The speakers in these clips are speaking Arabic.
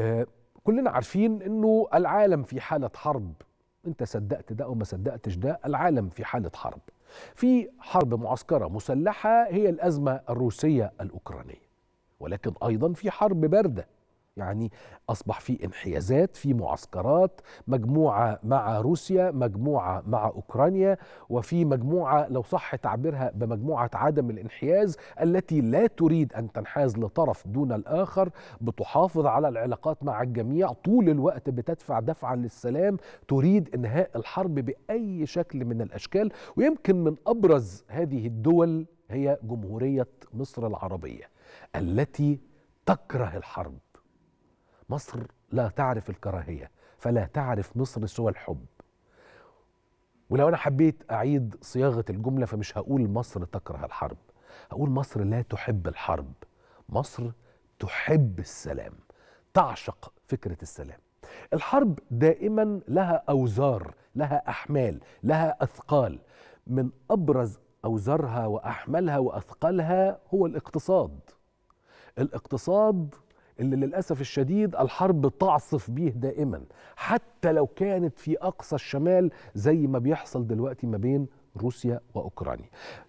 آه، كلنا عارفين انه العالم في حاله حرب انت صدقت ده او ما صدقتش ده العالم في حاله حرب في حرب معسكره مسلحه هي الازمه الروسيه الاوكرانيه ولكن ايضا في حرب بارده يعني أصبح في انحيازات في معسكرات مجموعة مع روسيا مجموعة مع أوكرانيا وفي مجموعة لو صح تعبيرها بمجموعة عدم الانحياز التي لا تريد أن تنحاز لطرف دون الآخر بتحافظ على العلاقات مع الجميع طول الوقت بتدفع دفعا للسلام تريد إنهاء الحرب بأي شكل من الأشكال ويمكن من أبرز هذه الدول هي جمهورية مصر العربية التي تكره الحرب مصر لا تعرف الكراهيه فلا تعرف مصر سوى الحب ولو انا حبيت اعيد صياغه الجمله فمش هقول مصر تكره الحرب هقول مصر لا تحب الحرب مصر تحب السلام تعشق فكره السلام الحرب دائما لها اوزار لها احمال لها اثقال من ابرز اوزارها وأحمالها واثقالها هو الاقتصاد الاقتصاد اللي للأسف الشديد الحرب تعصف بيه دائما حتى لو كانت في أقصى الشمال زي ما بيحصل دلوقتي ما بين روسيا وأوكرانيا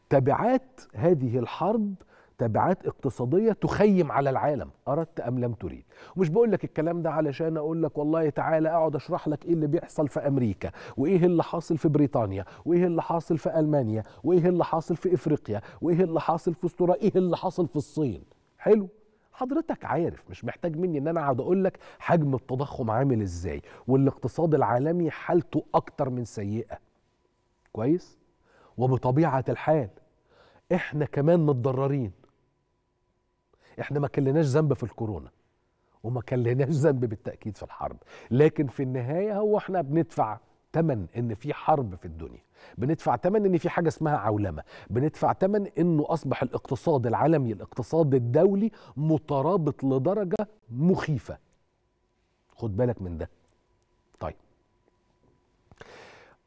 تبعات هذه الحرب تبعات اقتصادية تخيم على العالم أردت أم لم تريد ومش بقول لك الكلام ده علشان أقول لك والله تعالى أقعد أشرح لك إيه اللي بيحصل في أمريكا وإيه اللي حاصل في بريطانيا وإيه اللي حاصل في ألمانيا وإيه اللي حاصل في إفريقيا وإيه اللي حاصل في أستراليا إيه اللي حاصل في الصين حلو حضرتك عارف مش محتاج مني ان انا اقعد اقول لك حجم التضخم عامل ازاي والاقتصاد العالمي حالته اكتر من سيئه كويس وبطبيعه الحال احنا كمان متضررين احنا ما كلناش ذنب في الكورونا وما كلناش ذنب بالتاكيد في الحرب لكن في النهايه هو احنا بندفع تمن ان في حرب في الدنيا بندفع تمن ان في حاجه اسمها عولمه بندفع تمن انه اصبح الاقتصاد العالمي الاقتصاد الدولي مترابط لدرجه مخيفه خد بالك من ده طيب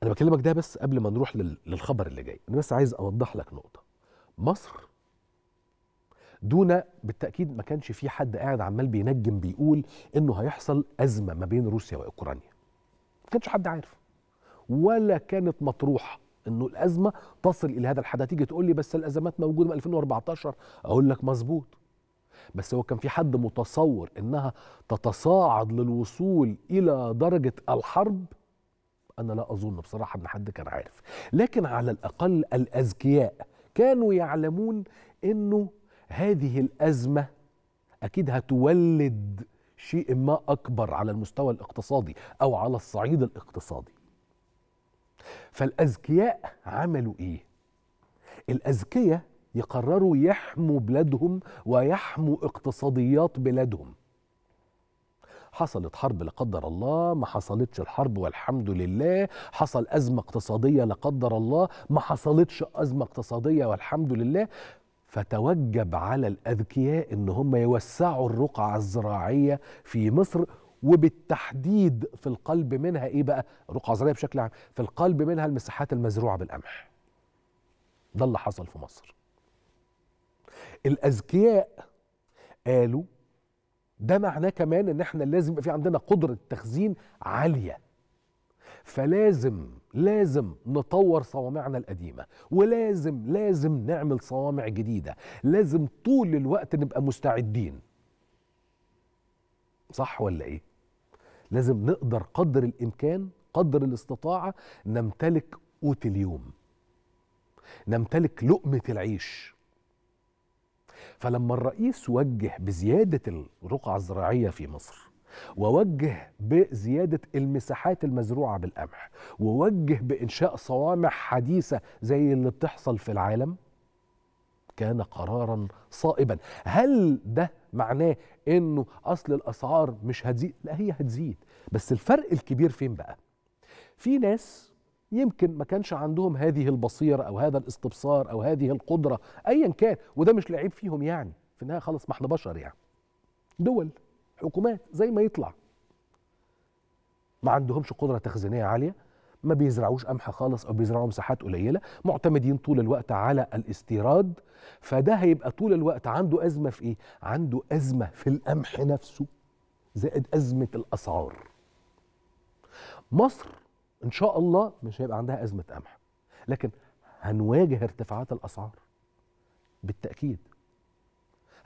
انا بكلمك ده بس قبل ما نروح للخبر اللي جاي انا بس عايز اوضح لك نقطه مصر دون بالتاكيد ما كانش في حد قاعد عمال بينجم بيقول انه هيحصل ازمه ما بين روسيا واوكرانيا ما كانش حد عارف ولا كانت مطروحه انه الازمه تصل الى هذا الحد هتيجي تقول لي بس الازمات موجوده من 2014 اقول لك مظبوط بس هو كان في حد متصور انها تتصاعد للوصول الى درجه الحرب انا لا اظن بصراحه ان حد كان عارف لكن على الاقل الاذكياء كانوا يعلمون انه هذه الازمه اكيد هتولد شيء ما اكبر على المستوى الاقتصادي او على الصعيد الاقتصادي فالأذكياء عملوا إيه؟ الأذكياء يقرروا يحموا بلادهم ويحموا اقتصاديات بلادهم حصلت حرب لا قدر الله ما حصلتش الحرب والحمد لله حصل أزمة اقتصادية لا قدر الله ما حصلتش أزمة اقتصادية والحمد لله فتوجب على الأذكياء إن هم يوسعوا الرقعة الزراعية في مصر وبالتحديد في القلب منها ايه بقى الرقعه الزراعيه بشكل عام في القلب منها المساحات المزروعه بالقمح ده اللي حصل في مصر الاذكياء قالوا ده معناه كمان ان احنا لازم يبقى في عندنا قدره تخزين عاليه فلازم لازم نطور صوامعنا القديمه ولازم لازم نعمل صوامع جديده لازم طول الوقت نبقى مستعدين صح ولا ايه لازم نقدر قدر الامكان قدر الاستطاعه نمتلك قوت اليوم نمتلك لقمه العيش فلما الرئيس وجه بزياده الرقعه الزراعيه في مصر ووجه بزيادة المساحات المزروعة بالقمح ووجه بإنشاء صوامع حديثة زي اللي بتحصل في العالم كان قرارا صائبا هل ده معناه انه اصل الاسعار مش هتزيد لا هي هتزيد بس الفرق الكبير فين بقى في ناس يمكن ما كانش عندهم هذه البصيرة أو هذا الاستبصار أو هذه القدرة أيا كان وده مش لعيب فيهم يعني في النهاية خلاص ما احنا بشر يعني دول حكومات زي ما يطلع ما عندهمش قدرة تخزينية عالية ما بيزرعوش قمح خالص او بيزرعوا مساحات قليله معتمدين طول الوقت على الاستيراد فده هيبقى طول الوقت عنده ازمه في ايه عنده ازمه في القمح نفسه زائد ازمه الاسعار مصر ان شاء الله مش هيبقى عندها ازمه قمح لكن هنواجه ارتفاعات الاسعار بالتاكيد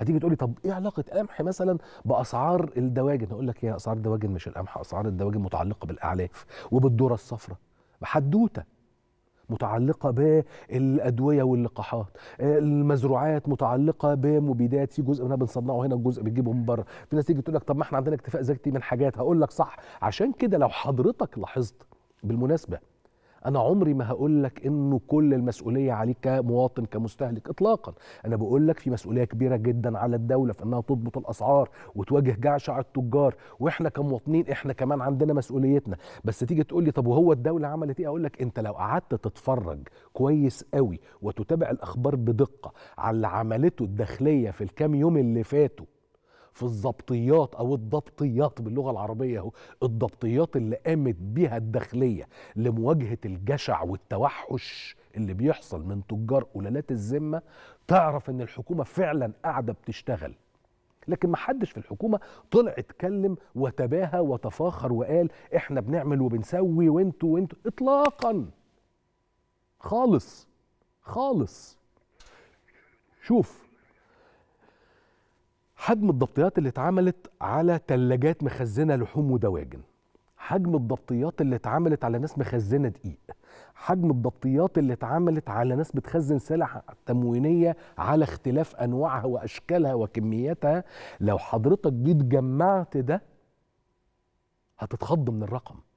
هتيجي تقولي طب ايه علاقه قمح مثلا باسعار الدواجن اقول لك ايه اسعار الدواجن مش القمح اسعار الدواجن متعلقه بالاعلاف وبالذره الصفراء حدوته متعلقة بالأدوية واللقاحات المزروعات متعلقة بمبيدات في جزء منها بنصنعه هنا وجزء بنجيبه من بره في ناس تيجي تقول لك طب ما احنا عندنا اكتفاء ذاتي من حاجات هقول لك صح عشان كده لو حضرتك لاحظت بالمناسبة انا عمري ما هقول لك انه كل المسؤوليه عليك كمواطن كمستهلك اطلاقا انا بقول لك في مسؤوليه كبيره جدا على الدوله في انها تضبط الاسعار وتواجه جعشع التجار واحنا كمواطنين احنا كمان عندنا مسؤوليتنا بس تيجي تقول لي طب وهو الدوله عملت ايه اقول لك انت لو قعدت تتفرج كويس قوي وتتابع الاخبار بدقه على اللي عملته الداخليه في الكام يوم اللي فاتوا في الضبطيات او الضبطيات باللغه العربيه اهو الضبطيات اللي قامت بها الداخليه لمواجهه الجشع والتوحش اللي بيحصل من تجار قلالات الذمه تعرف ان الحكومه فعلا قاعده بتشتغل لكن ما حدش في الحكومه طلع اتكلم وتباهى وتفاخر وقال احنا بنعمل وبنسوي وانتوا وانتوا اطلاقا خالص خالص شوف حجم الضبطيات اللي اتعملت على ثلاجات مخزنه لحوم ودواجن حجم الضبطيات اللي اتعملت على ناس مخزنه دقيق حجم الضبطيات اللي اتعملت على ناس بتخزن سلع تموينيه على اختلاف انواعها واشكالها وكمياتها لو حضرتك جيت جمعت ده هتتخض من الرقم